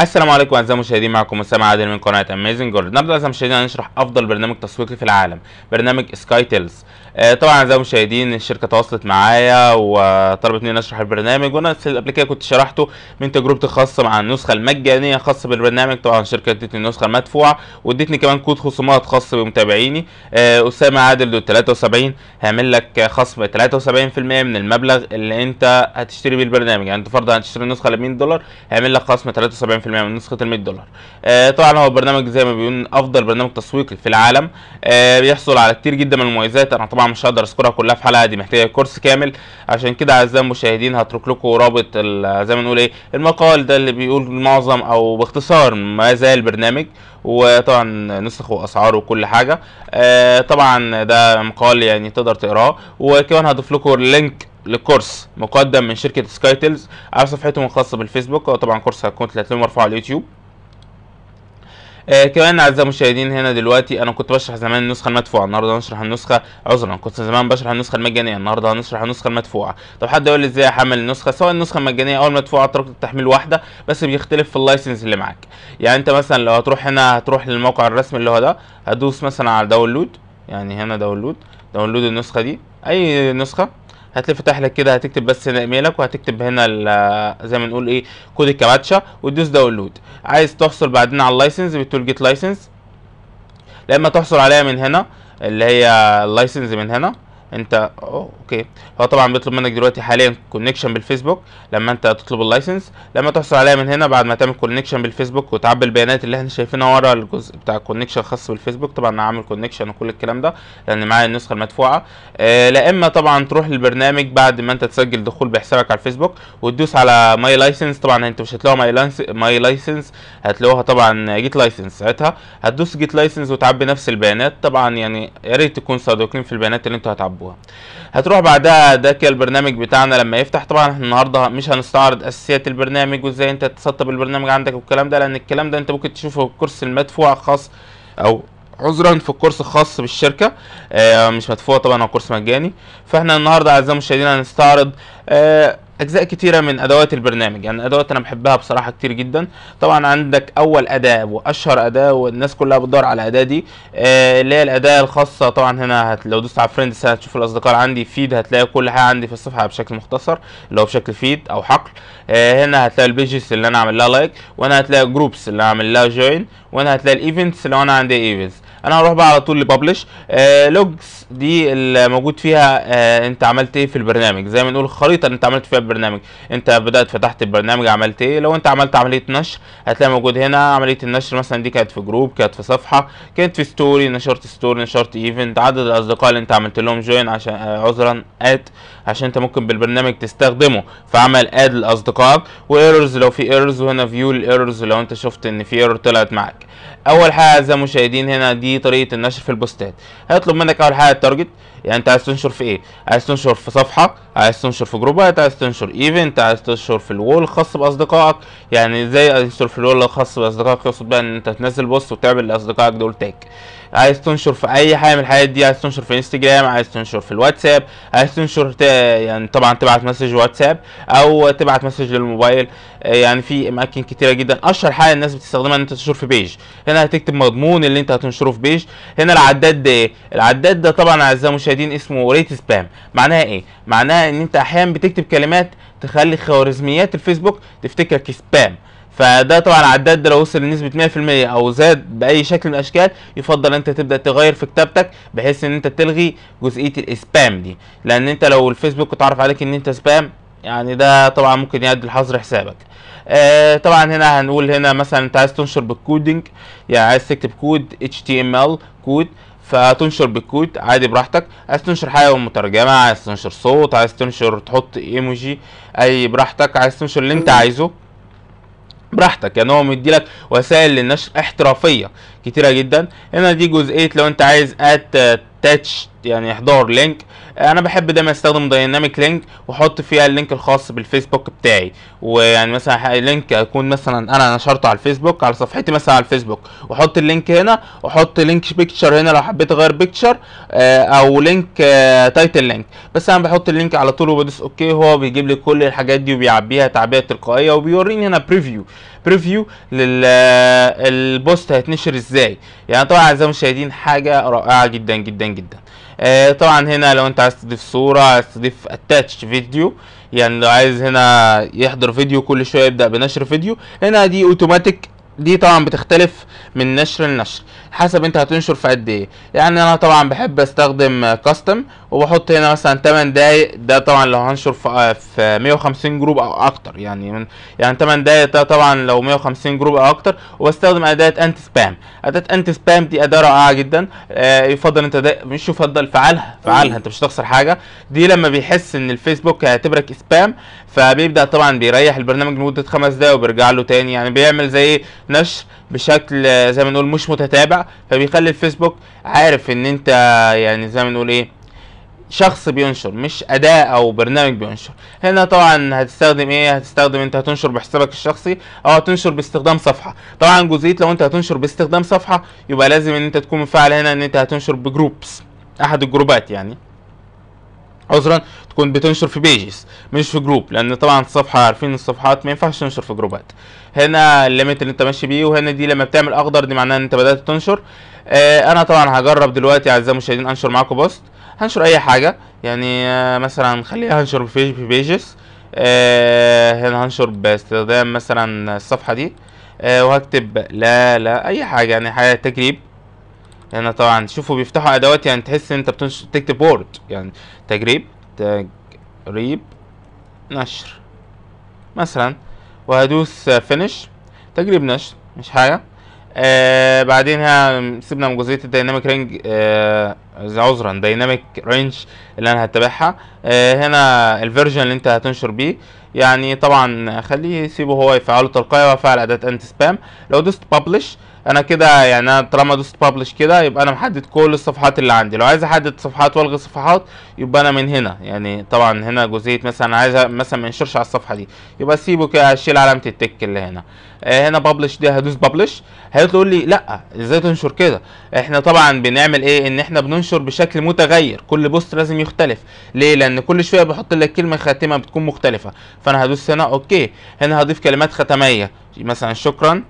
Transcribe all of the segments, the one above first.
السلام عليكم اعزائي المشاهدين معكم مسام عادل من قناه اميزنج جولد نبدا اعزائي المشاهدين هنشرح افضل برنامج تسويقي في العالم برنامج سكاي تيلز آه طبعا اعزائي المشاهدين الشركه تواصلت معايا وطلبت مني اشرح البرنامج وانا قبل كده كنت شرحته من تجربتي الخاصه مع النسخه المجانيه خاصة بالبرنامج طبعا الشركه ادتني النسخه المدفوعه وادتني كمان كود خصومات خاص بمتابعيني آه اسامه عادل دول 73 هعمل لك خصم 73% من المبلغ اللي انت هتشتري بيه البرنامج يعني انت فرضا هتشتري النسخه ل 100 دولار هعمل لك خصم 73% 80% من نسخه ال 100 دولار آه طبعا هو برنامج زي ما بيقول افضل برنامج تسويقي في العالم آه بيحصل على كتير جدا من المميزات انا طبعا مش هقدر اذكرها كلها في حلقه دي محتاجه كورس كامل عشان كده اعزائي المشاهدين هترك لكم رابط زي ما نقول ايه المقال ده اللي بيقول معظم او باختصار ماذا البرنامج وطبعا نسخ واسعاره وكل حاجه آه طبعا ده مقال يعني تقدر تقراه وكمان هضيف لكم اللينك لكورس مقدم من شركه سكايتلز على صفحتهم الخاصه بالفيسبوك طبعا كورس هتكون هتلاقيه مرفوع على اليوتيوب آه كمان اعزائي المشاهدين هنا دلوقتي انا كنت بشرح زمان النسخه المدفوعه النهارده هنشرح النسخه عذرا كنت زمان بشرح النسخه المجانيه النهارده هنشرح النسخه المدفوعه طب حد يقول لي ازاي احمل النسخه سواء النسخه المجانيه او المدفوعه طريقه التحميل واحده بس بيختلف في اللايسنس اللي معاك يعني انت مثلا لو هتروح هنا هتروح للموقع الرسمي اللي هو ده هتدوس مثلا على داونلود يعني هنا داونلود داونلود النسخه دي اي نسخه هتفتح لك كده هتكتب بس هنا ايميلك وهتكتب هنا زي ما نقول ايه كود الكباتشا وتدوس داونلود عايز تحصل بعدين على اللايسنس بتقول جيت لايسنس لما تحصل عليها من هنا اللي هي اللايسنس من هنا انت اوه اوكي هو طبعا بيطلب منك دلوقتي حاليا كونكشن بالفيسبوك لما انت تطلب اللايسنس لما تحصل عليها من هنا بعد ما تعمل كونكشن بالفيسبوك وتعبي البيانات اللي احنا شايفينها ورا الجزء بتاع الكونكشن الخاص بالفيسبوك طبعا انا عامل كونكشن وكل الكلام ده لان معايا النسخه المدفوعه آه لا اما طبعا تروح للبرنامج بعد ما انت تسجل دخول بحسابك على الفيسبوك وتدوس على ماي لايسنس طبعا انت مش هتلاقوا ماي ماي لايسنس هتلاقوها طبعا جيت لايسنس ساعتها هتدوس جيت لايسنس وتعبي نفس البيانات طبعا يعني يا ريت تكون صادقين في البيانات اللي انتوا هتعبوها هتروح هنروح بعدها ده كده البرنامج بتاعنا لما يفتح طبعا احنا النهارده مش هنستعرض اساسيات البرنامج وازاي انت تسطب البرنامج عندك والكلام ده لان الكلام ده انت ممكن تشوفه في الكورس المدفوع خاص او عذرا في الكورس الخاص بالشركه آه، مش مدفوع طبعا هو كورس مجاني فاحنا النهارده اعزائي المشاهدين هنستعرض آه، اجزاء كتيره من ادوات البرنامج يعني ادوات انا بحبها بصراحه كتير جدا طبعا عندك اول اداه واشهر اداه والناس كلها بتدور على الاداه دي آه، اللي هي الاداه الخاصه طبعا هنا هت... لو دوست على فريندز هتشوف الاصدقاء عندي فيد هتلاقي كل حاجه عندي في الصفحه بشكل مختصر اللي هو بشكل فيد او حقل آه، هنا هتلاقي البيجز اللي انا عامل لها لايك وانا هتلاقي جروبس اللي انا عامل لها جوين وانا هتلاقي الايفنتس لو انا عندي ايفنتس انا هروح بقى على طول لببلش آه لوجز دي اللي موجود فيها آه انت عملت ايه في البرنامج زي ما نقول خريطه انت عملت فيها البرنامج انت بدات فتحت البرنامج عملت ايه لو انت عملت عمليه نشر هتلاقي موجود هنا عمليه النشر مثلا دي كانت في جروب كانت في صفحه كانت في ستوري نشرت ستوري نشرت ايفنت عدد الاصدقاء اللي انت عملت لهم جوين عشان آه عذرا اد عشان انت ممكن بالبرنامج تستخدمه فعمل اد لاصدقائك وايرورز لو في ايرورز وهنا فيو الايرورز لو انت شفت ان في ايرور طلعت معاك اول حاجه اعزائي المشاهدين هنا دي طريقه النشر في البوستات هيطلب منك اول حاجه التارجت يعني انت عايز تنشر في ايه عايز تنشر في صفحه عايز تنشر في جروبات عايز تنشر ايفنت عايز تنشر في الوول خاص باصدقائك يعني ازاي انشر في الوول الخاص باصدقائك يقصد بقى ان انت تنزل بوست وتعمل لاصدقائك دول تاج عايز تنشر في اي حاجه من الحاجات دي عايز تنشر في انستجرام عايز تنشر في الواتساب عايز تنشر يعني طبعا تبعت مسج واتساب او تبعت مسج للموبايل يعني في اماكن كتيره جدا اشهر حاجه الناس بتستخدمها ان انت تنشر في بيج هنا هتكتب مضمون اللي انت هتنشره في بيج هنا العداد ده إيه؟ العداد ده طبعا اعزائي دين اسمه ريت سبام معناها ايه معناها ان انت احيانا بتكتب كلمات تخلي خوارزميات الفيسبوك تفتكرك سبام فده طبعا العداد ده لو وصل لنسبه 100% او زاد باي شكل من الاشكال يفضل انت تبدا تغير في كتابتك بحيث ان انت تلغي جزئيه الاسبام دي لان انت لو الفيسبوك اتعرف عليك ان انت سبام يعني ده طبعا ممكن يؤدي لحظر حسابك آه طبعا هنا هنقول هنا مثلا انت عايز تنشر بالكودنج يعني عايز تكتب كود اتش تي ام ال كود فتنشر بالكود عادي براحتك عايز تنشر حاجه مترجمه عايز تنشر صوت عايز تنشر تحط ايموجي اي براحتك عايز تنشر اللي انت عايزه براحتك يعني هو مديلك وسائل للنشر احترافيه كتيره جدا هنا دي جزئيه لو انت عايز اد تاتش uh, يعني احضار لينك انا بحب دايما استخدم دايناميك لينك واحط فيها اللينك الخاص بالفيسبوك بتاعي ويعني مثلا لينك اكون مثلا انا نشرته على الفيسبوك على صفحتي مثلا على الفيسبوك واحط اللينك هنا واحط لينك بيكتشر هنا لو حبيت اغير بيكتشر آه، او لينك تايتل آه، لينك بس انا بحط اللينك على طول وبدوس اوكي هو بيجيب لي كل الحاجات دي وبيعبيها تعبئه تلقائيه وبيوريني هنا بريفيو بريفيو للبوست هيتنشر ازاي يعني طبعا اعزائي المشاهدين حاجه رائعه جدا جدا جدا آه، طبعا هنا لو انت عايز تضيف صوره عايز تضيف اتاتش فيديو يعني لو عايز هنا يحضر فيديو كل شويه يبدا بنشر فيديو هنا دي اوتوماتيك دي طبعا بتختلف من نشر لنشر حسب انت هتنشر في قد ايه يعني انا طبعا بحب استخدم كاستم وبحط هنا مثلا 8 دقايق ده طبعا لو هنشر في, 150 جروب او اكتر يعني من يعني 8 دقايق ده طبعا لو 150 جروب او اكتر وبستخدم اداه انت سبام اداه انت سبام دي اداه رائعه جدا آه، يفضل انت ده مش يفضل فعلها فعلها انت مش هتخسر حاجه دي لما بيحس ان الفيسبوك هيعتبرك سبام فبيبدا طبعا بيريح البرنامج لمده خمس دقايق وبيرجع له تاني يعني بيعمل زي نشر بشكل آه، زي ما نقول مش متتابع فبيخلي الفيسبوك عارف ان انت يعني زي ما نقول ايه شخص بينشر مش اداة او برنامج بينشر هنا طبعا هتستخدم ايه هتستخدم انت هتنشر بحسابك الشخصي او هتنشر باستخدام صفحة طبعا جزئية لو انت هتنشر باستخدام صفحة يبقى لازم ان انت تكون مفعل هنا ان انت هتنشر بجروبس احد الجروبات يعني عذرا تكون بتنشر في بيجز مش في جروب لان طبعا الصفحه عارفين الصفحات ما ينفعش تنشر في جروبات هنا الليميت اللي انت ماشي بيه وهنا دي لما بتعمل اخضر دي معناها ان انت بدات تنشر آه انا طبعا هجرب دلوقتي اعزائي المشاهدين انشر معاكم بوست هنشر اي حاجه يعني آه مثلا خليها هنشر في بيجز آه هنا هنشر باستخدام مثلا الصفحه دي آه وهكتب لا لا اي حاجه يعني حاجه تجريب هنا طبعا شوفوا بيفتحوا ادوات يعني تحس ان انت بتنشر تكتب وورد يعني تجريب تجريب نشر مثلا وهدوس فينش تجريب نشر مش حاجه آه بعدين سيبنا من جزئيه الديناميك رينج آه عذرا ديناميك رينج اللي انا هتبعها آه هنا الفيرجن اللي انت هتنشر بيه يعني طبعا خليه سيبه هو يفعله تلقائي وافعل اداه انت سبام لو دوست ببلش انا كده يعني انا طالما دوست ببلش كده يبقى انا محدد كل الصفحات اللي عندي لو عايز احدد صفحات والغي صفحات يبقى انا من هنا يعني طبعا هنا جزئيه مثلا عايز مثلا ما انشرش على الصفحه دي يبقى سيبه كده اشيل علامه التك اللي هنا آه هنا ببلش دي هدوس ببلش هيقول لي لا ازاي تنشر كده احنا طبعا بنعمل ايه ان احنا بننشر بشكل متغير كل بوست لازم يختلف ليه لان كل شويه بحط لك كلمه خاتمه بتكون مختلفه فانا هدوس هنا اوكي هنا هضيف كلمات ختميه مثلا شكرا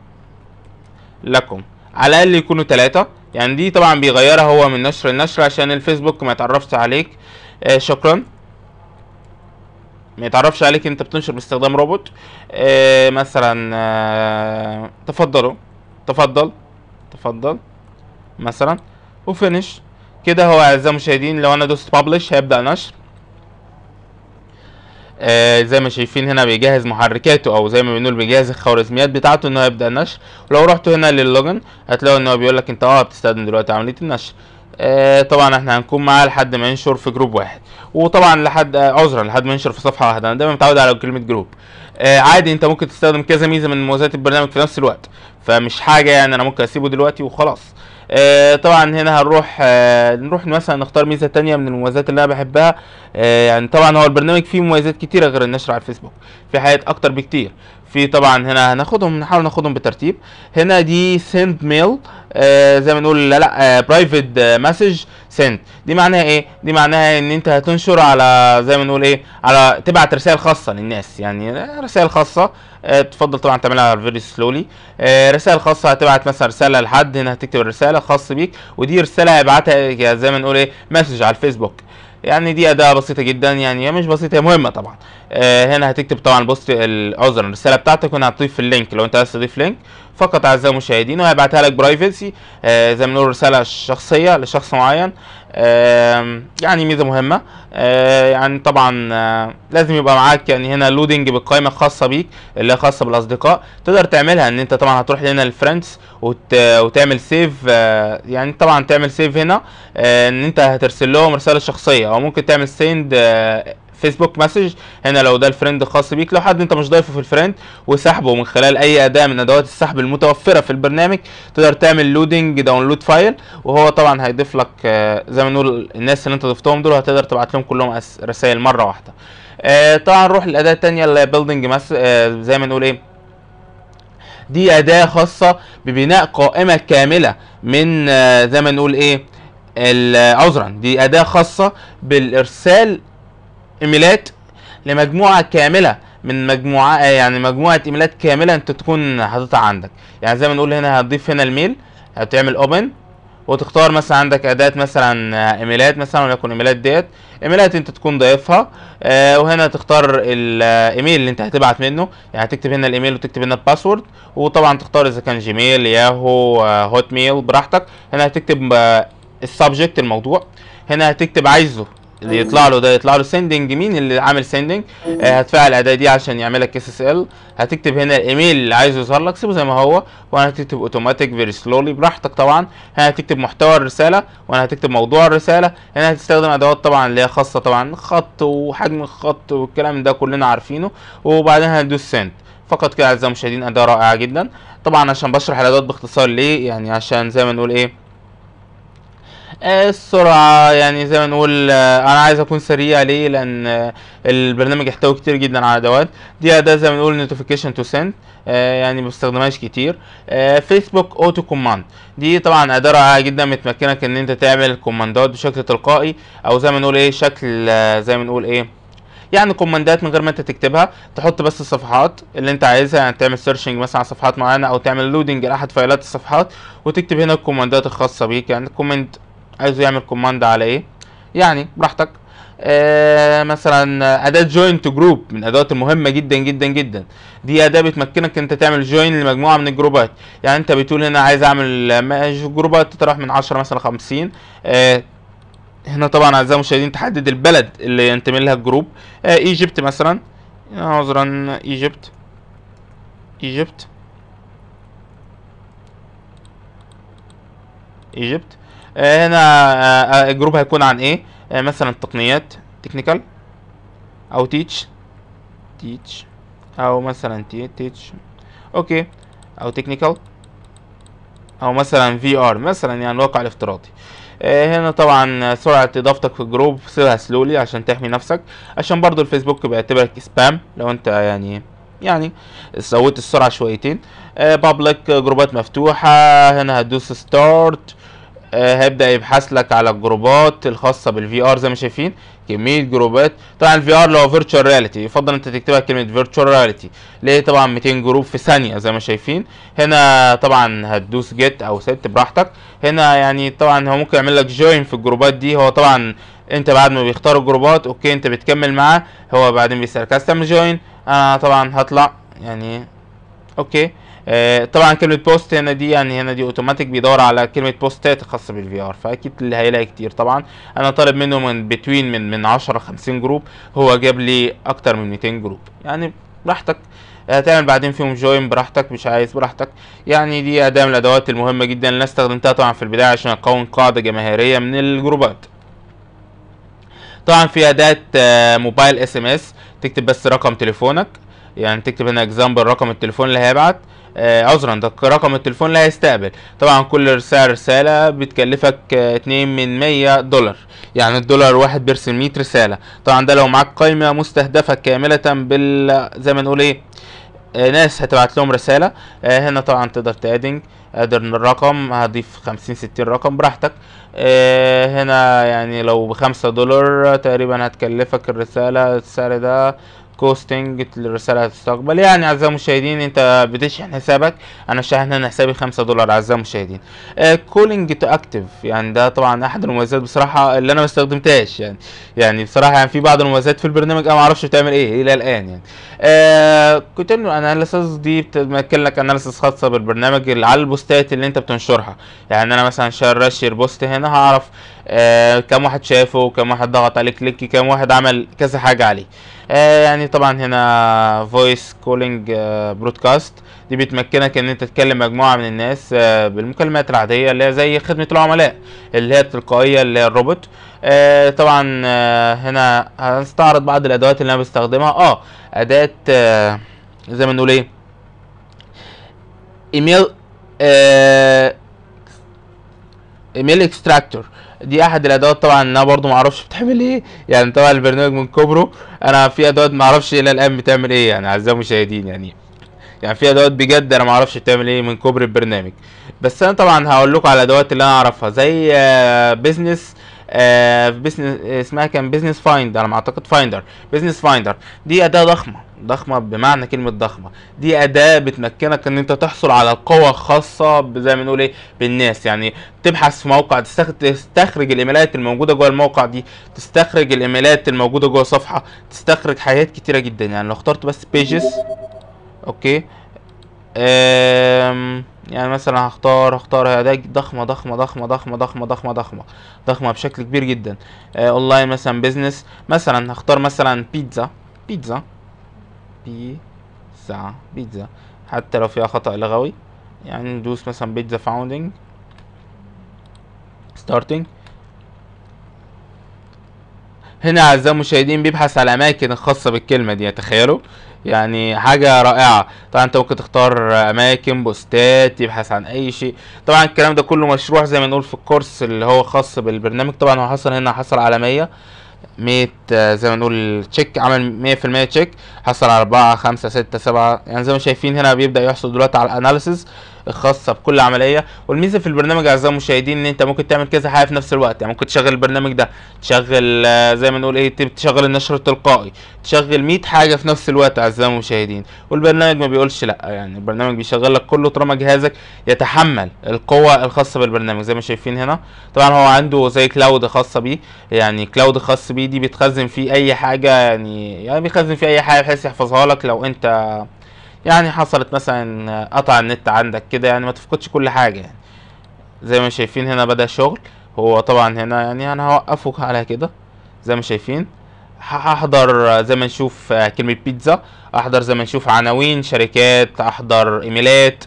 لكم على الاقل يكونوا ثلاثة يعني دي طبعا بيغيرها هو من نشر لنشر عشان الفيسبوك ما يتعرفش عليك آه شكرا ما يتعرفش عليك انت بتنشر باستخدام روبوت آه مثلا آه تفضلوا تفضل تفضل مثلا وفينش كده هو اعزائي المشاهدين لو انا دوست بابلش هيبدا نشر آه، زي ما شايفين هنا بيجهز محركاته او زي ما بنقول بيجهز الخوارزميات بتاعته ان هو يبدا النشر ولو رحت هنا للوجن هتلاقوا ان هو بيقول لك انت اه بتستخدم دلوقتي عمليه النشر آه طبعا احنا هنكون معاه لحد ما ينشر في جروب واحد وطبعا لحد آه عذرا لحد ما ينشر في صفحه واحده انا دايما متعود على كلمه جروب آه عادي انت ممكن تستخدم كذا ميزه من مميزات البرنامج في نفس الوقت فمش حاجه يعني انا ممكن اسيبه دلوقتي وخلاص آه، طبعا هنا هنروح آه، نروح مثلا نختار ميزه تانية من المميزات اللي انا بحبها آه، يعني طبعا هو البرنامج فيه مميزات كتيره غير النشر على الفيسبوك في حاجات اكتر بكتير في طبعا هنا هناخدهم نحاول ناخدهم بالترتيب هنا دي سنت ميل آه زي ما نقول لا لا برايفت مسج سنت دي معناها ايه دي معناها ان انت هتنشر على زي ما نقول ايه على تبعت رسائل خاصه للناس يعني رسائل خاصه آه تفضل طبعا تعملها فيري سلولي آه رسائل خاصه هتبعت مثلا رساله لحد هنا هتكتب الرساله الخاص بيك ودي رساله هيبعتها زي ما نقول ايه مسج على الفيسبوك يعني دي اداه بسيطه جدا يعني هي مش بسيطه هي مهمه طبعا آه هنا هتكتب طبعا البوست العذر الرساله بتاعتك وانا هتضيف اللينك لو انت عايز تضيف لينك فقط اعزائي المشاهدين وهيبعتها لك برايفسي آه زي ما بنقول رساله شخصيه لشخص معين آه يعني ميزه مهمه آه يعني طبعا آه لازم يبقى معاك يعني هنا لودنج بالقائمه الخاصه بيك اللي هي خاصه بالاصدقاء تقدر تعملها ان انت طبعا هتروح هنا للفريندز وت... وتعمل سيف آه يعني طبعا تعمل سيف هنا آه ان انت هترسل لهم رساله شخصيه او ممكن تعمل سيند آه فيسبوك مسج هنا لو ده الفريند خاص بيك لو حد انت مش ضايفه في الفريند وسحبه من خلال اي اداه من ادوات السحب المتوفره في البرنامج تقدر تعمل لودنج داونلود فايل وهو طبعا هيضيف لك آه، زي ما نقول الناس اللي انت ضفتهم دول هتقدر تبعت لهم كلهم رسائل مره واحده آه، طبعا نروح للاداه الثانيه اللي هي بيلدنج آه، زي ما نقول ايه دي اداه خاصه ببناء قائمه كامله من زي ما نقول ايه عذرا دي اداه خاصه بالارسال ايميلات لمجموعه كامله من مجموعه آه، يعني مجموعه ايميلات كامله انت تكون حاططها عندك يعني زي ما نقول هنا هتضيف هنا الميل هتعمل اوبن وتختار مثلا عندك اداه مثلا آه، ايميلات مثلا وليكن ايميلات ديت ايميلات انت تكون ضايفها آه وهنا تختار الايميل آه، اللي انت هتبعت منه يعني هتكتب هنا الايميل وتكتب هنا الباسورد وطبعا تختار اذا كان جيميل ياهو هوت ميل براحتك هنا هتكتب السبجكت الموضوع هنا هتكتب عايزه اللي يطلع له ده يطلع له سندنج مين اللي عامل سندنج آه، هتفعل الاداه دي عشان يعمل لك اس اس ال هتكتب هنا الايميل اللي عايزه يظهر لك سيبه زي ما هو وانا هتكتب اوتوماتيك فيري سلولي براحتك طبعا هنا هتكتب محتوى الرساله وانا هتكتب موضوع الرساله هنا هتستخدم ادوات طبعا اللي هي خاصه طبعا خط وحجم الخط والكلام ده كلنا عارفينه وبعدين هندوس سند فقط كده اعزائي المشاهدين اداه رائعه جدا طبعا عشان بشرح الادوات باختصار ليه يعني عشان زي ما نقول ايه آه، السرعه يعني زي ما نقول آه، انا عايز اكون سريع ليه لان آه، البرنامج يحتوي كتير جدا على ادوات دي اداه زي ما نقول نوتيفيكيشن تو سند يعني ما بستخدمهاش كتير فيسبوك اوتو كوماند دي طبعا اداه رائعه جدا بتمكنك ان انت تعمل كوماندات بشكل تلقائي او زي ما نقول ايه شكل زي ما نقول ايه يعني كوماندات من غير ما انت تكتبها تحط بس الصفحات اللي انت عايزها يعني تعمل سيرشنج مثلا على صفحات معينه او تعمل لودنج لاحد فايلات الصفحات وتكتب هنا الكوماندات الخاصه بيك يعني كومنت عايزه يعمل كوماند على ايه يعني براحتك آه مثلا اداه جوينت جروب من الادوات المهمه جدا جدا جدا دي اداه بتمكنك انت تعمل جوين لمجموعه من الجروبات يعني انت بتقول هنا عايز اعمل آه، جروبات تتراوح من 10 مثلا 50 آه هنا طبعا اعزائي المشاهدين تحدد البلد اللي ينتمي لها الجروب آه ايجيبت مثلا عذرا ايجيبت ايجيبت ايجيبت آه، هنا آه، آه، الجروب هيكون عن ايه مثلا تقنيات تكنيكال او تيتش تيتش او مثلا تيتش اوكي او تكنيكال او مثلا في ار مثلا يعني الواقع الافتراضي هنا طبعا سرعة اضافتك في الجروب سيبها سلولي عشان تحمي نفسك عشان برضو الفيسبوك بيعتبرك سبام لو انت يعني يعني سويت السرعة شويتين بابليك جروبات مفتوحة هنا هتدوس ستارت آه، هيبدا يبحث لك على الجروبات الخاصه بالفي ار زي ما شايفين كميه جروبات طبعا الفي ار لو فيرتشوال رياليتي يفضل انت تكتبها كلمه فيرتشوال رياليتي ليه طبعا 200 جروب في ثانيه زي ما شايفين هنا طبعا هتدوس جيت او سيت براحتك هنا يعني طبعا هو ممكن يعمل لك جوين في الجروبات دي هو طبعا انت بعد ما بيختار الجروبات اوكي انت بتكمل معاه هو بعدين بيسالك كاستم جوين انا طبعا هطلع يعني اوكي آه، طبعا كلمه بوست هنا دي يعني هنا دي اوتوماتيك بيدور على كلمه بوستات خاصه بالفي ار فاكيد اللي هيلاقي كتير طبعا انا طالب منه من بتوين من من 10 50 جروب هو جاب لي اكتر من 200 جروب يعني براحتك هتعمل بعدين فيهم جوين براحتك مش عايز براحتك يعني دي اداه من الادوات المهمه جدا اللي انا استخدمتها طبعا في البدايه عشان اكون قاعده جماهيريه من الجروبات طبعا في اداه موبايل اس ام اس تكتب بس رقم تليفونك يعني تكتب هنا اكزامبل رقم التليفون اللي هيبعت آه، عذرا ده رقم التليفون اللي هيستقبل طبعا كل سعر رسالة بتكلفك آه، اتنين من مية دولار يعني الدولار واحد بيرسل مية رسالة طبعا ده لو معاك قائمة مستهدفة كاملة بال زي ما نقول ايه آه، ناس هتبعت لهم رسالة هنا طبعا تقدر تادنج قادر الرقم هضيف خمسين ستين رقم براحتك هنا يعني لو بخمسة دولار تقريبا هتكلفك الرسالة السعر ده كوستنج الرسالة هتستقبل يعني اعزائي المشاهدين انت بتشحن حسابك انا شحن حسابي 5 دولار اعزائي المشاهدين كولينج تو اكتف يعني ده طبعا احد المميزات بصراحة اللي انا ما استخدمتهاش يعني يعني بصراحة يعني في بعض المميزات في البرنامج انا ما اعرفش بتعمل ايه الى الان يعني آه، كنت كونتينيو دي بتمكن لك اناليسيس خاصة بالبرنامج على البوستات اللي انت بتنشرها يعني انا مثلا شارشر بوست هنا هعرف آه كم واحد شافه كم واحد ضغط عليه كليك كم واحد عمل كذا حاجه عليه آه يعني طبعا هنا فويس كولينج برودكاست دي بتمكنك ان انت تكلم مجموعه من الناس آه بالمكالمات العاديه اللي هي زي خدمه العملاء اللي هي التلقائيه اللي هي الروبوت آه طبعا آه هنا هنستعرض بعض الادوات اللي انا بستخدمها اه اداه آه زي ما نقول ايه ايميل آه ايميل اكستراكتور دي احد الادوات طبعا انا برضو معرفش بتعمل ايه يعني طبعا البرنامج من كبره انا في ادوات معرفش الى الان بتعمل ايه يعني اعزائي المشاهدين يعني يعني في ادوات بجد انا معرفش بتعمل ايه من كبر البرنامج بس انا طبعا هقول لكم على الادوات اللي انا اعرفها زي بيزنس آه، بيزنس آه، اسمها كان بيزنس فايند على ما اعتقد فايندر بيزنس فايندر دي اداه ضخمه ضخمه بمعنى كلمه ضخمه دي اداه بتمكنك ان انت تحصل على قوه خاصه زي ما نقول ايه بالناس يعني تبحث في موقع تستخرج الايميلات الموجوده جوه الموقع دي تستخرج الايميلات الموجوده جوه صفحه تستخرج حاجات كتيره جدا يعني لو اخترت بس بيجز اوكي أم يعني مثلا هختار هختار هي ضخمه ضخمه ضخمه ضخمه ضخمه ضخمه ضخمه ضخمه بشكل كبير جدا اونلاين آه، مثلا بيزنس مثلا هختار مثلا بيتزا بيتزا بيتزا بيتزا حتى لو فيها خطأ لغوي يعني ندوس مثلا بيتزا فاوندنج ستارتنج هنا اعزائي المشاهدين بيبحث على اماكن الخاصه بالكلمه دي تخيلوا يعني حاجه رائعه طبعا انت ممكن تختار اماكن بوستات يبحث عن اي شيء طبعا الكلام ده كله مشروع زي ما نقول في الكورس اللي هو خاص بالبرنامج طبعا هو حصل هنا حصل على 100 ميت آه، زي ما نقول تشيك عمل مية في المية تشيك حصل على أربعة خمسة ستة سبعة يعني زي ما شايفين هنا بيبدأ يحصل دلوقتي على الأناليسز آه الخاصه بكل عمليه والميزه في البرنامج اعزائي المشاهدين ان انت ممكن تعمل كذا حاجه في نفس الوقت يعني ممكن تشغل البرنامج ده تشغل آه، زي ما نقول ايه تشغل النشر التلقائي تشغل 100 حاجه في نفس الوقت اعزائي المشاهدين والبرنامج ما بيقولش لا يعني البرنامج بيشغل لك كله طالما جهازك يتحمل القوه الخاصه بالبرنامج زي ما شايفين هنا طبعا هو عنده زي كلاود خاصه بيه يعني كلاود خاص بيه دي بتخزن فيه اي حاجه يعني يعني بيخزن فيه اي حاجه بحيث يحفظها لك لو انت يعني حصلت مثلا آه، قطع النت عندك كده يعني ما تفقدش كل حاجه يعني زي ما شايفين هنا بدا شغل هو طبعا هنا يعني انا هوقفه على كده زي ما شايفين هحضر آه، زي ما نشوف آه، كلمه بيتزا احضر زي ما نشوف عناوين شركات احضر ايميلات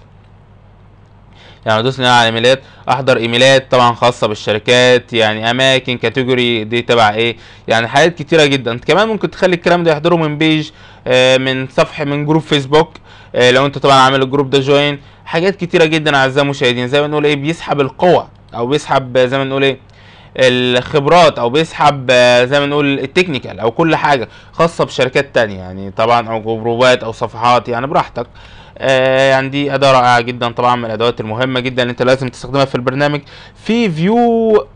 يعني ادوس هنا على ايميلات احضر ايميلات طبعا خاصه بالشركات يعني اماكن كاتيجوري دي تبع ايه يعني حاجات كتيره جدا كمان ممكن تخلي الكلام ده يحضره من بيج آه، من صفحه من جروب فيسبوك آه، لو انت طبعا عامل الجروب ده جوين حاجات كتيره جدا اعزائي المشاهدين زي ما نقول ايه بيسحب القوه او بيسحب آه، زي ما نقول ايه الخبرات او بيسحب زي ما نقول التكنيكال او كل حاجه خاصه بشركات تانية يعني طبعا او جروبات او صفحات يعني براحتك يعني دي اداه رائعه جدا طبعا من الادوات المهمه جدا اللي انت لازم تستخدمها في البرنامج في فيو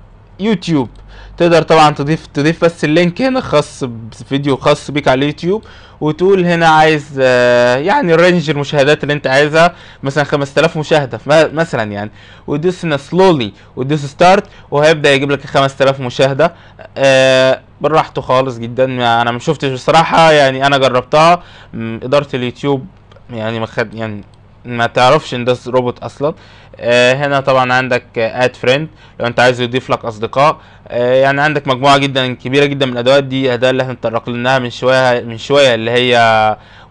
يوتيوب تقدر طبعا تضيف تضيف بس اللينك هنا خاص بفيديو خاص بيك على اليوتيوب وتقول هنا عايز آه، يعني رينج المشاهدات اللي انت عايزها مثلا 5000 مشاهده مثلا يعني وتدوس هنا سلولي وتدوس ستارت وهيبدا يجيب لك 5000 مشاهده آه، براحته خالص جدا يعني انا ما شفتش بصراحه يعني انا جربتها اداره اليوتيوب يعني ما خد يعني ما تعرفش ان ده روبوت اصلا آه، هنا طبعا عندك اد آه، فريند لو انت عايز يضيف لك اصدقاء آه، يعني عندك مجموعه جدا كبيره جدا من الادوات دي الاداه اللي احنا اتطرقلناها من شويه من شويه اللي هي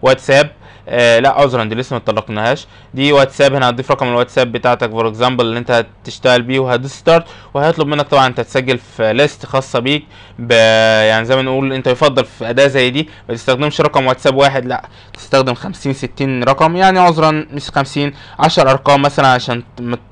واتساب آه لا عذرا دي لسه ما اتطرقناهاش دي واتساب هنا هتضيف رقم الواتساب بتاعتك فور اكزامبل اللي انت هتشتغل بيه وهتدوس ستارت وهيطلب منك طبعا انت تسجل في ليست خاصه بيك يعني زي ما نقول انت يفضل في اداه زي دي ما تستخدمش رقم واتساب واحد لا تستخدم 50 60 رقم يعني عذرا مش 50 10 ارقام مثلا عشان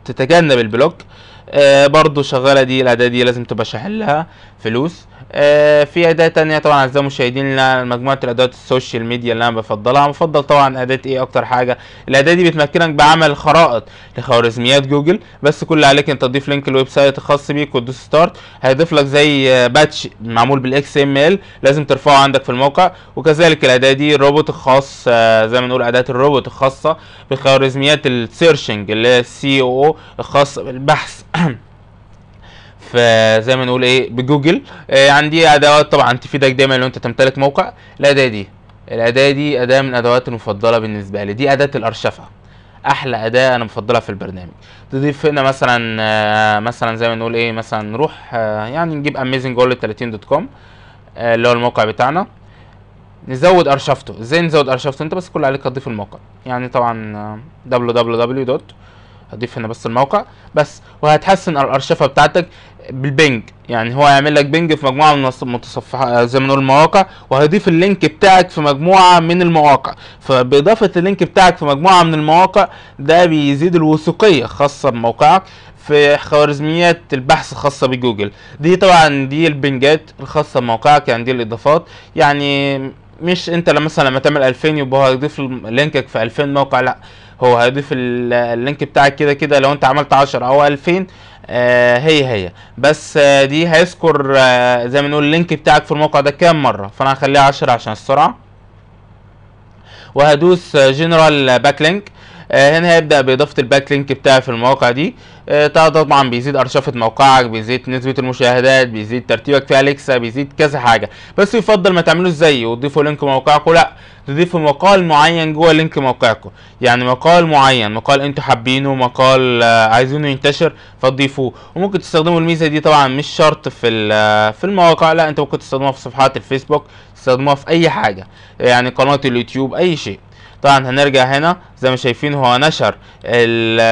تتجنب البلوك آه آه، برضو شغاله دي الاداه دي لازم تبقى شاحن لها فلوس آه، في اداة تانية طبعا اعزائي المشاهدين مجموعة الادوات السوشيال ميديا اللي انا بفضلها بفضل طبعا اداة ايه اكتر حاجة الاداة دي بتمكنك بعمل خرائط لخوارزميات جوجل بس كل اللي عليك ان تضيف لينك الويب سايت الخاص بيك وتدوس ستارت هيضيف لك زي باتش معمول بالاكس ام ال لازم ترفعه عندك في الموقع وكذلك الاداة دي الروبوت الخاص آه، زي ما نقول اداة الروبوت الخاصة بخوارزميات السيرشنج اللي هي السي او الخاصة بالبحث فزي آه، ما نقول ايه بجوجل إيه عندي ادوات طبعا تفيدك دايما لو انت تمتلك موقع الاداه دي الاداه دي اداه من ادوات المفضله بالنسبه لي دي اداه الارشفه احلى اداه انا مفضلها في البرنامج تضيف هنا مثلا آه، مثلا زي ما نقول ايه مثلا نروح آه، يعني نجيب دوت 30com اللي هو الموقع بتاعنا نزود ارشفته ازاي نزود ارشفته انت بس كل عليك تضيف الموقع يعني طبعا www هضيف هنا بس الموقع بس وهتحسن الارشفه بتاعتك بالبنج يعني هو هيعمل لك بنج في مجموعه من المتصفحات آه، زي ما نقول المواقع وهيضيف اللينك بتاعك في مجموعه من المواقع فباضافه اللينك بتاعك في مجموعه من المواقع ده بيزيد الوثوقيه خاصه بموقعك في خوارزميات البحث الخاصه بجوجل دي طبعا دي البنجات الخاصه بموقعك يعني دي الاضافات يعني مش انت مثلا لما تعمل 2000 يبقى هيضيف لينكك في 2000 موقع لا هو هيضيف اللينك بتاعك كده كده لو انت عملت 10 او 2000 آه، هي هي بس آه، دي هيذكر آه، زي ما نقول اللينك بتاعك في الموقع ده كام مره فانا هخليها 10 عشان السرعه وهدوس جنرال باك لينك آه، هنا هيبدا باضافه الباك لينك بتاعي في المواقع دي آه، طبعا بيزيد ارشفه موقعك بيزيد نسبه المشاهدات بيزيد ترتيبك في اليكسا بيزيد كذا حاجه بس يفضل ما تعملوش زيي وتضيفوا لينك موقعكم لا تضيفوا مقال معين جوه لينك موقعكم يعني مقال معين مقال انتوا حابينه مقال آه، عايزينه ينتشر فتضيفوه وممكن تستخدموا الميزه دي طبعا مش شرط في في المواقع لا انت ممكن تستخدموها في صفحات الفيسبوك تستخدموها في اي حاجه يعني قناه اليوتيوب اي شيء طبعا هنرجع هنا زي ما شايفين هو نشر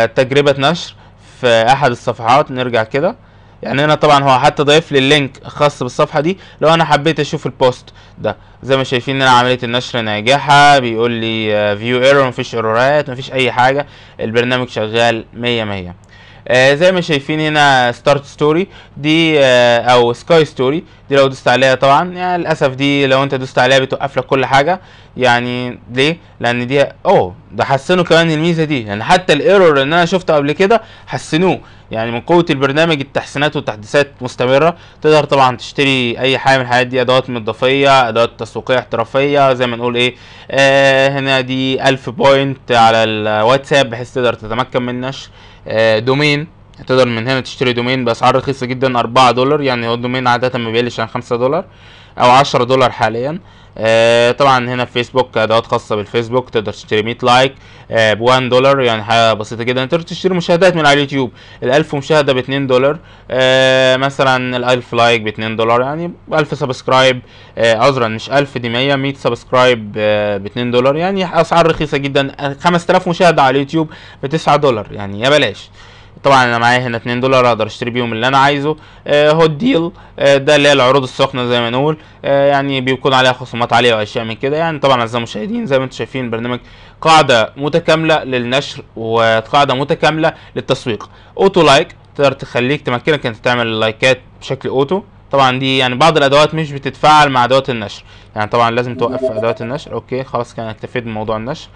تجربة نشر في احد الصفحات نرجع كده يعني هنا طبعا هو حتى ضيف لي اللينك خاص بالصفحه دي لو انا حبيت اشوف البوست ده زي ما شايفين ان انا عمليه النشر ناجحه بيقول لي فيو آه، ايرور مفيش ايرورات مفيش اي حاجه البرنامج شغال مية مية آه زي ما شايفين هنا ستارت ستوري دي آه او سكاي ستوري دي لو دوست عليها طبعا يعني للاسف دي لو انت دوست عليها بتوقف لك كل حاجه يعني ليه لان دي اوه ده حسنوا كمان الميزه دي يعني حتى الايرور اللي انا شفته قبل كده حسنوه يعني من قوه البرنامج التحسينات والتحديثات مستمره تقدر طبعا تشتري اي حاجه من الحاجات دي ادوات مضافيه ادوات تسويقيه احترافيه زي ما نقول ايه آه هنا دي 1000 بوينت على الواتساب بحيث تقدر تتمكن من نشر آه دومين تقدر من هنا تشتري دومين باسعار رخيصه جدا 4 دولار يعني هو الدومين عاده ما بيقلش عن 5 دولار او 10 دولار حاليا آه طبعا هنا في فيسبوك ادوات خاصه بالفيسبوك تقدر تشتري 100 لايك آه ب 1 دولار يعني حاجه بسيطه جدا تقدر تشتري مشاهدات من على اليوتيوب ال 1000 مشاهده ب 2 دولار آه مثلا ال 1000 لايك ب 2 دولار يعني 1000 سبسكرايب آه، عذرا مش 1000 دي 100 100 سبسكرايب آه، ب 2 دولار يعني اسعار رخيصه جدا 5000 مشاهده على اليوتيوب ب 9 دولار يعني يا بلاش طبعا انا معايا هنا 2 دولار اقدر اشتري بيهم اللي انا عايزه آه هوت ديل آه ده اللي هي العروض السخنه زي ما نقول آه يعني بيكون عليها خصومات عاليه واشياء من كده يعني طبعا اعزائي المشاهدين زي ما انتم شايفين برنامج قاعده متكامله للنشر وقاعده متكامله للتسويق اوتو لايك تقدر تخليك تمكنك انك تعمل اللايكات بشكل اوتو طبعا دي يعني بعض الادوات مش بتتفاعل مع ادوات النشر يعني طبعا لازم توقف ادوات النشر اوكي خلاص كان اكتفيت بموضوع النشر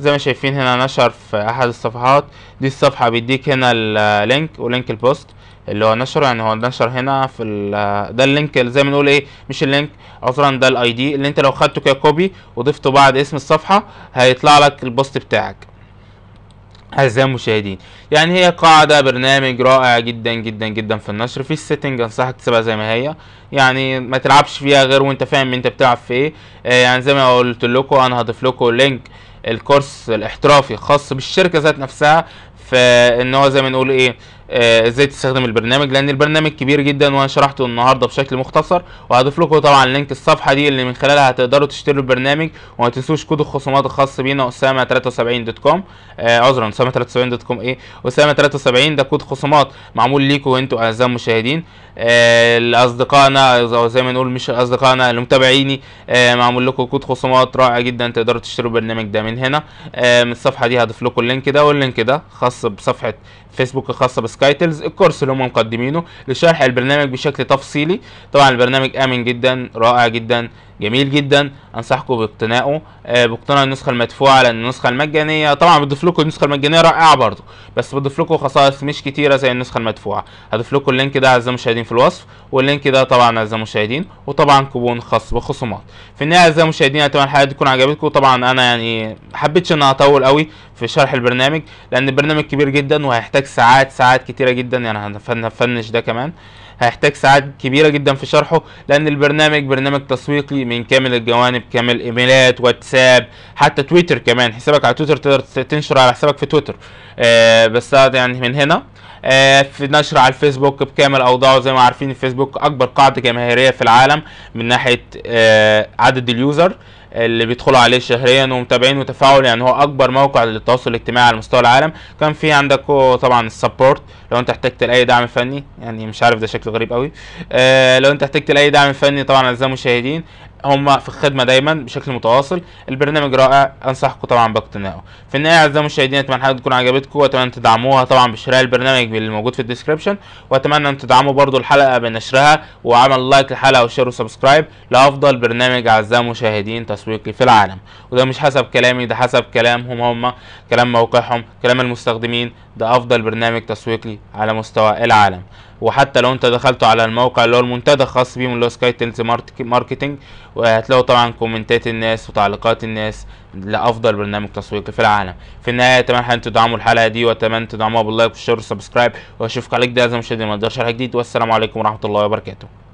زي ما شايفين هنا نشر في احد الصفحات دي الصفحه بيديك هنا اللينك ولينك البوست اللي هو نشره يعني هو نشر هنا في ده اللينك زي ما نقول ايه مش اللينك عذرا ده الاي دي اللي انت لو خدته كوبي وضفته بعد اسم الصفحه هيطلع لك البوست بتاعك اعزائي المشاهدين يعني هي قاعده برنامج رائع جدا جدا جدا في النشر في السيتنج انصحك تسيبها زي ما هي يعني ما تلعبش فيها غير وانت فاهم انت بتلعب في ايه آه، يعني زي ما قلت لكم انا هضيف لكم لينك آه الكورس الاحترافي خاص بالشركه ذات نفسها فان هو زي ما نقول ايه آه، ازاي آه تستخدم البرنامج لان البرنامج كبير جدا وانا شرحته النهارده بشكل مختصر وهضيف لكم طبعا لينك الصفحه دي اللي من خلالها هتقدروا تشتروا البرنامج وما تنسوش كود الخصومات الخاص بينا اسامه 73 دوت كوم آه عذرا اسامه 73 دوت كوم ايه اسامه 73 ده كود خصومات معمول ليكم انتوا اعزائي المشاهدين لاصدقائنا او زي ما نقول مش اصدقائنا لمتابعيني آه، معمول لكم كود خصومات رائع جدا تقدروا تشتروا البرنامج ده من هنا آه، من الصفحه دي هضيف لكم اللينك ده واللينك ده خاص بصفحه فيسبوك الخاصه بسكايتلز الكورس اللي هم مقدمينه لشرح البرنامج بشكل تفصيلي طبعا البرنامج امن جدا رائع جدا جميل جدا انصحكم باقتنائه آه، باقتناء النسخه المدفوعه لان النسخه المجانيه طبعا بضيف لكم النسخه المجانيه رائعه برضه بس بضيف لكم خصائص مش كتيره زي النسخه المدفوعه هضيف لكم اللينك ده اعزائي المشاهدين في الوصف واللينك ده طبعا اعزائي المشاهدين وطبعا كوبون خاص بخصومات في النهايه اعزائي المشاهدين اتمنى الحلقه دي تكون عجبتكم طبعا انا يعني حبيتش ان اطول قوي في شرح البرنامج لان البرنامج كبير جدا وهيحتاج ساعات ساعات كتيره جدا يعني هنفنش ده كمان هيحتاج ساعات كبيره جدا في شرحه لان البرنامج برنامج تسويقي من كامل الجوانب كامل ايميلات واتساب حتى تويتر كمان حسابك على تويتر تقدر تنشر على حسابك في تويتر آه بس يعني من هنا آه في نشر على الفيسبوك بكامل اوضاعه زي ما عارفين الفيسبوك اكبر قاعده جماهيريه في العالم من ناحيه آه عدد اليوزر اللي بيدخلوا عليه شهريا ومتابعين وتفاعل يعني هو اكبر موقع للتواصل الاجتماعي على مستوى العالم كان في عندك طبعا السبورت لو انت احتجت لاي دعم فني يعني مش عارف ده شكله غريب قوي آه لو انت احتجت لاي دعم فني طبعا اعزائي المشاهدين هم في الخدمه دايما بشكل متواصل البرنامج رائع انصحكم طبعا باقتنائه في النهايه اعزائي المشاهدين اتمنى الحلقه تكون عجبتكم واتمنى تدعموها طبعا بشراء البرنامج اللي موجود في الديسكربشن واتمنى ان تدعموا برضو الحلقه بنشرها وعمل لايك للحلقه وشير وسبسكرايب لافضل برنامج اعزائي المشاهدين تسويقي في العالم وده مش حسب كلامي ده حسب كلامهم هم كلام موقعهم كلام المستخدمين ده افضل برنامج تسويقي على مستوى العالم وحتى لو انت دخلت على الموقع اللي هو المنتدى الخاص بيهم اللي هو سكاي تيلز ماركتنج هتلاقوا طبعا كومنتات الناس وتعليقات الناس لافضل برنامج تسويقي في العالم في النهايه اتمنى ان تدعموا الحلقه دي واتمنى تدعموها باللايك والشير والسبسكرايب واشوفك على جديد اعزائي المشاهدين ما تقدرش على جديد والسلام عليكم ورحمه الله وبركاته